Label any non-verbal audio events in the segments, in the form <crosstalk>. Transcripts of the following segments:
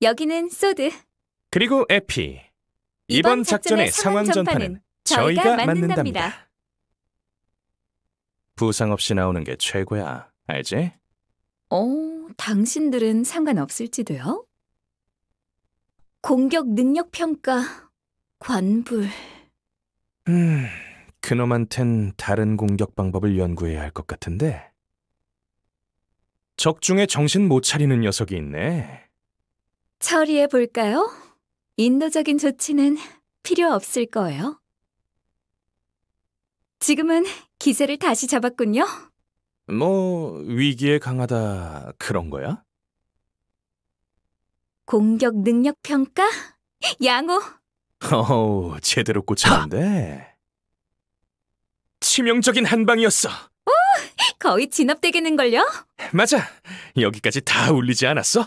여기는 소드. 그리고 에피. 이번 작전의 상황 전파는 저희가 만든답니다. 부상 없이 나오는 게 최고야. 알지? 어, 당신들은 상관없을지도요? 공격 능력 평가 관불. 음, 그놈한텐 다른 공격 방법을 연구해야 할 것 같은데. 적중에 정신 못 차리는 녀석이 있네. 처리해 볼까요? 인도적인 조치는 필요 없을 거예요. 지금은 기세를 다시 잡았군요. 뭐 위기에 강하다 그런 거야? 공격 능력 평가? 양호. 어우, 제대로 꽂혔는데. 치명적인 한방이었어. 오, 거의 진압되겠는걸요? 맞아. 여기까지 다 울리지 않았어?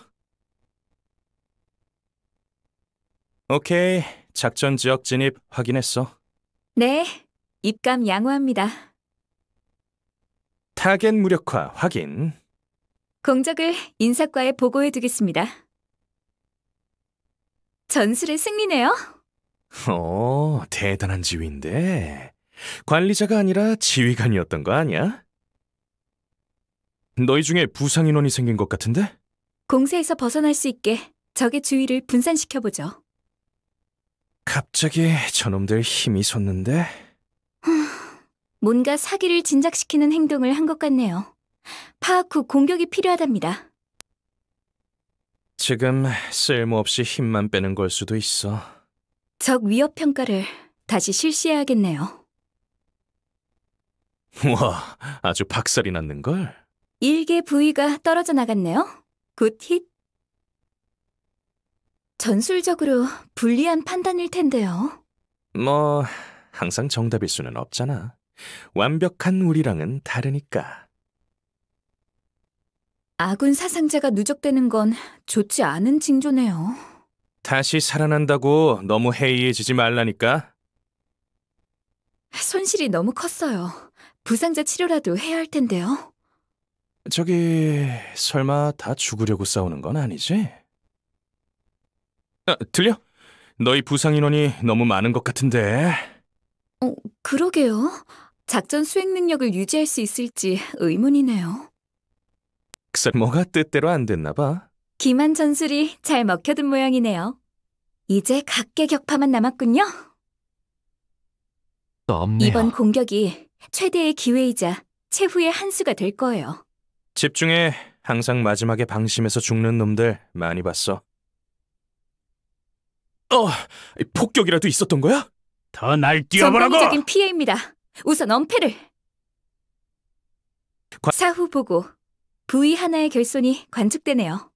오케이, 작전 지역 진입 확인했어. 네, 입감 양호합니다. 타겟 무력화 확인. 공적을 인사과에 보고해두겠습니다. 전술의 승리네요. 오, 어, 대단한 지휘인데. 관리자가 아니라 지휘관이었던 거 아니야? 너희 중에 부상 인원이 생긴 것 같은데? 공세에서 벗어날 수 있게 적의 주의를 분산시켜보죠. 갑자기 저놈들 힘이 솟는데? <sighs> 뭔가 사기를 진작시키는 행동을 한 것 같네요. 파악 후 공격이 필요하답니다. 지금 쓸모없이 힘만 빼는 걸 수도 있어. 적 위협 평가를 다시 실시해야겠네요. <laughs> 와, 아주 박살이 났는걸? 일개 부위가 떨어져 나갔네요. 굿 힛. 전술적으로 불리한 판단일 텐데요. 뭐, 항상 정답일 수는 없잖아. 완벽한 우리랑은 다르니까. 아군 사상자가 누적되는 건 좋지 않은 징조네요. 다시 살아난다고 너무 해이해지지 말라니까. 손실이 너무 컸어요. 부상자 치료라도 해야 할 텐데요. 저기, 설마 다 죽으려고 싸우는 건 아니지? 아, 들려? 너희 부상 인원이 너무 많은 것 같은데. 어, 그러게요. 작전 수행 능력을 유지할 수 있을지 의문이네요. 글쎄 뭐가 뜻대로 안 됐나 봐. 기만 전술이 잘 먹혀든 모양이네요. 이제 각계 격파만 남았군요. 없네요. 이번 공격이 최대의 기회이자 최후의 한 수가 될 거예요. 집중해. 항상 마지막에 방심해서 죽는 놈들 많이 봤어. 어, 폭격이라도 있었던 거야? 더날 뛰어보라고! 전적인 피해입니다. 우선 엄폐를! 관... 사후 보고, 부위 하나의 결손이 관측되네요.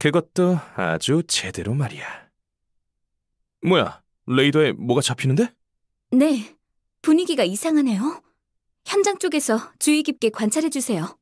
그것도 아주 제대로 말이야. 뭐야, 레이더에 뭐가 잡히는데? 네, 분위기가 이상하네요. 현장 쪽에서 주의 깊게 관찰해주세요.